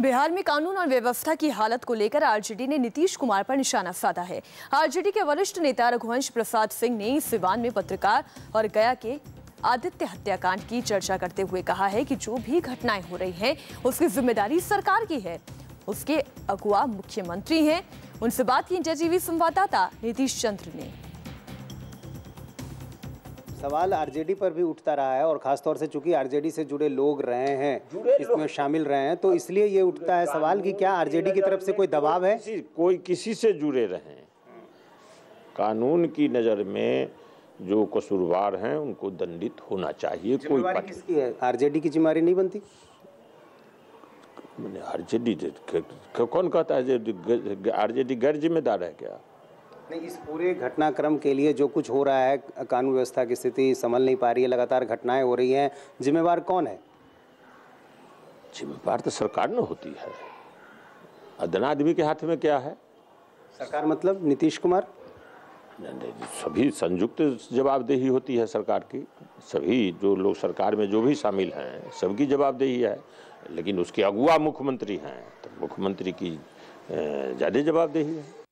बिहार में कानून और व्यवस्था की हालत को लेकर आरजेडी ने नीतीश कुमार पर निशाना साधा है आरजेडी के वरिष्ठ नेता रघुवंश प्रसाद सिंह ने सिवान में पत्रकार और गया के आदित्य हत्याकांड की चर्चा करते हुए कहा है कि जो भी घटनाएं हो रही हैं उसकी जिम्मेदारी सरकार की है उसके अगुआ मुख्यमंत्री हैं उनसे बात की इंडिया टीवी संवाददाता नीतीश चंद्र ने सवाल आरजेडी पर भी उठता रहा है और खासतौर से चूंकि आरजेडी से जुड़े लोग रहे हैं इसमें शामिल रहे हैं तो इसलिए ये उठता है सवाल कि क्या आरजेडी की तरफ से कोई दबाव है कोई किसी से जुड़े रहे कानून की नज़र में जो कसूरवार हैं उनको दंडित होना चाहिए कोई किसकी है आरजेडी की जिम्मेवारी नहीं बनती मैंने आरजेडी कौन कहता है आरजेडी गैर जिम्मेदार है क्या नहीं इस पूरे घटनाक्रम के लिए जो कुछ हो रहा है कानून व्यवस्था की स्थिति संभल नहीं पा रही है लगातार घटनाएं हो रही हैं जिम्मेवार कौन है जिम्मेवार तो सरकार न होती है अदना आदमी के हाथ में क्या है सरकार मतलब नीतीश कुमार सभी संयुक्त जवाबदेही होती है सरकार की सभी जो लोग सरकार में जो भी शामिल हैं सबकी जवाबदेही है लेकिन उसके अगुआ मुख्यमंत्री हैं तो मुख्यमंत्री की ज़्यादा जवाबदेही है